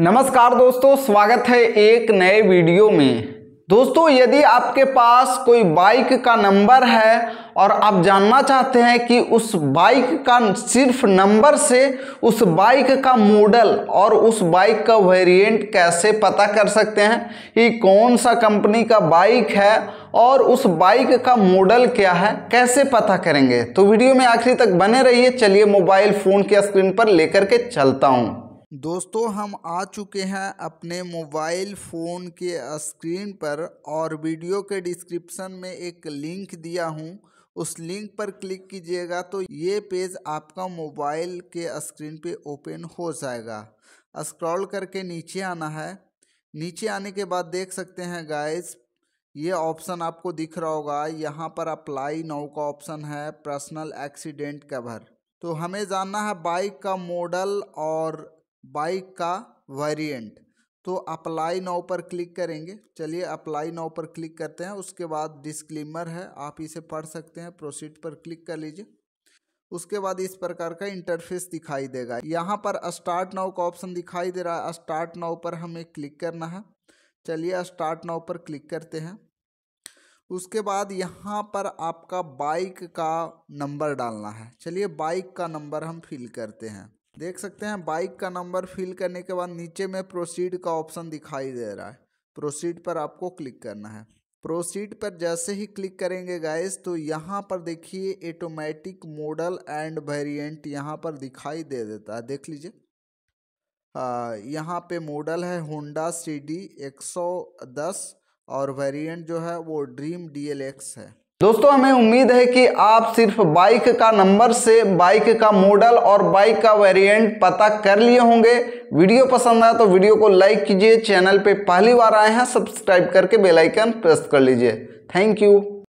नमस्कार दोस्तों स्वागत है एक नए वीडियो में दोस्तों यदि आपके पास कोई बाइक का नंबर है और आप जानना चाहते हैं कि उस बाइक का सिर्फ नंबर से उस बाइक का मॉडल और उस बाइक का वेरिएंट कैसे पता कर सकते हैं कि कौन सा कंपनी का बाइक है और उस बाइक का मॉडल क्या है कैसे पता करेंगे तो वीडियो में आखिरी तक बने रहिए चलिए मोबाइल फ़ोन के स्क्रीन पर लेकर के चलता हूँ दोस्तों हम आ चुके हैं अपने मोबाइल फ़ोन के स्क्रीन पर और वीडियो के डिस्क्रिप्शन में एक लिंक दिया हूँ उस लिंक पर क्लिक कीजिएगा तो ये पेज आपका मोबाइल के स्क्रीन पे ओपन हो जाएगा स्क्रॉल करके नीचे आना है नीचे आने के बाद देख सकते हैं गाइस ये ऑप्शन आपको दिख रहा होगा यहाँ पर अप्लाई नाउ का ऑप्शन है पर्सनल एक्सीडेंट कवर तो हमें जानना है बाइक का मॉडल और बाइक का वेरिएंट तो अप्लाई नाउ पर क्लिक करेंगे चलिए अप्लाई नाउ पर क्लिक करते हैं उसके बाद डिस्क्लेमर है आप इसे पढ़ सकते हैं प्रोसीड पर क्लिक कर लीजिए उसके बाद इस प्रकार का इंटरफेस दिखाई देगा यहाँ पर स्टार्ट नाउ का ऑप्शन दिखाई दे रहा है स्टार्ट नाउ पर हमें क्लिक करना है चलिए स्टार्ट नाउ पर क्लिक करते हैं उसके बाद यहाँ पर आपका बाइक का नंबर डालना है चलिए बाइक का नंबर हम फिल करते हैं देख सकते हैं बाइक का नंबर फिल करने के बाद नीचे में प्रोसीड का ऑप्शन दिखाई दे रहा है प्रोसीड पर आपको क्लिक करना है प्रोसीड पर जैसे ही क्लिक करेंगे गाइस तो यहाँ पर देखिए ऑटोमेटिक मॉडल एंड वेरिएंट यहाँ पर दिखाई दे देता है देख लीजिए यहाँ पे मॉडल है होंडा सी डी एक सौ दस और वेरिएंट जो है वो ड्रीम डी एल एक्स है दोस्तों हमें उम्मीद है कि आप सिर्फ बाइक का नंबर से बाइक का मॉडल और बाइक का वेरिएंट पता कर लिए होंगे वीडियो पसंद आया तो वीडियो को लाइक कीजिए चैनल पे पहली बार आए हैं सब्सक्राइब करके बेल आइकन प्रेस कर लीजिए थैंक यू